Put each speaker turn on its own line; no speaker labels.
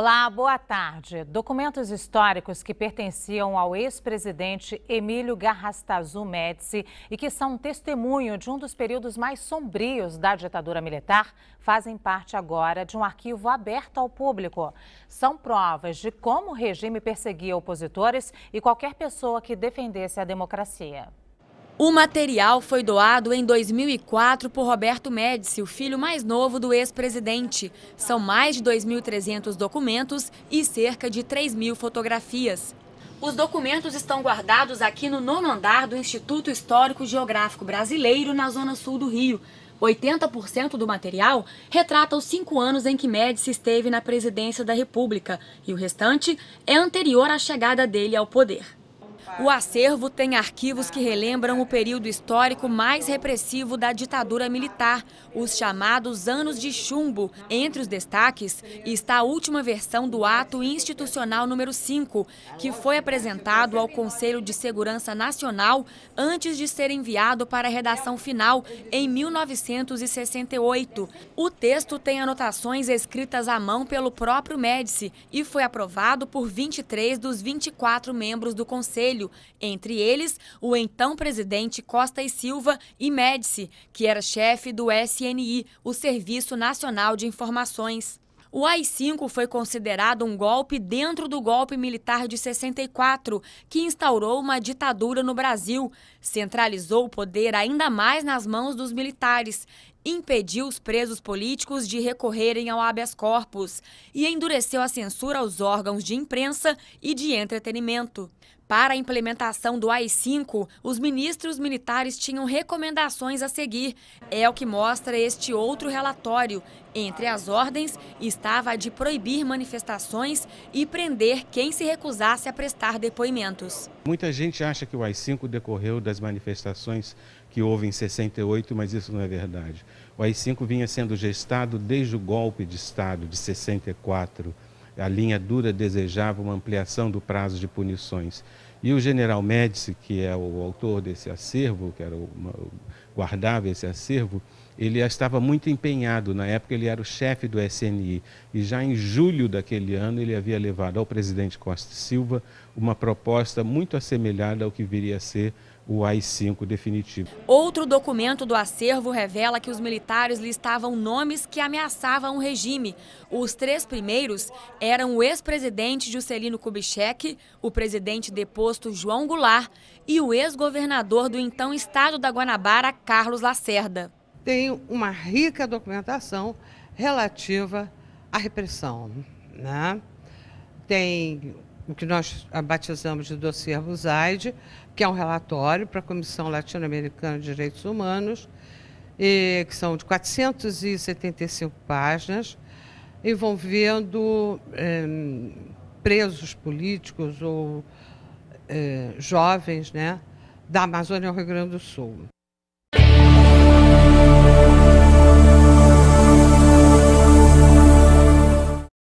Olá, boa tarde. Documentos históricos que pertenciam ao ex-presidente Emílio Garrastazu Médici e que são testemunho de um dos períodos mais sombrios da ditadura militar fazem parte agora de um arquivo aberto ao público. São provas de como o regime perseguia opositores e qualquer pessoa que defendesse a
democracia. O material foi doado em 2004 por Roberto Médici, o filho mais novo do ex-presidente. São mais de 2.300 documentos e cerca de 3.000 fotografias. Os documentos estão guardados aqui no nono andar do Instituto Histórico Geográfico Brasileiro, na zona sul do Rio. 80% do material retrata os cinco anos em que Médici esteve na presidência da República e o restante é anterior à chegada dele ao poder. O acervo tem arquivos que relembram o período histórico mais repressivo da ditadura militar, os chamados Anos de Chumbo. Entre os destaques está a última versão do Ato Institucional número 5, que foi apresentado ao Conselho de Segurança Nacional antes de ser enviado para a redação final em 1968. O texto tem anotações escritas à mão pelo próprio Médici e foi aprovado por 23 dos 24 membros do Conselho. Filho, entre eles o então presidente Costa e Silva e Médici, que era chefe do SNI, o Serviço Nacional de Informações. O AI-5 foi considerado um golpe dentro do golpe militar de 64, que instaurou uma ditadura no Brasil, centralizou o poder ainda mais nas mãos dos militares impediu os presos políticos de recorrerem ao habeas corpus e endureceu a censura aos órgãos de imprensa e de entretenimento. Para a implementação do AI-5, os ministros militares tinham recomendações a seguir. É o que mostra este outro relatório. Entre as ordens, estava a de proibir manifestações e prender quem se recusasse a prestar depoimentos.
Muita gente acha que o AI-5 decorreu das manifestações que houve em 68, mas isso não é verdade. O AI-5 vinha sendo gestado desde o golpe de Estado de 64. A linha dura desejava uma ampliação do prazo de punições. E o general Médici, que é o autor desse acervo, que era o, guardava esse acervo, ele estava muito empenhado. Na época, ele era o chefe do SNI. E já em julho daquele ano, ele havia levado ao presidente Costa Silva uma proposta muito assemelhada ao que viria a ser o AI-5 definitivo.
Outro documento do acervo revela que os militares listavam nomes que ameaçavam o regime. Os três primeiros eram o ex-presidente Juscelino Kubitschek, o presidente deposto posto João Goulart e o ex-governador do então estado da Guanabara, Carlos Lacerda. Tem uma
rica documentação relativa à repressão. Né? Tem o que nós batizamos de dossiê Busaide, que é um relatório para a Comissão Latino-Americana de Direitos Humanos, e, que são de 475 páginas, envolvendo eh, presos políticos ou eh, jovens né, da Amazônia ao Rio Grande do Sul.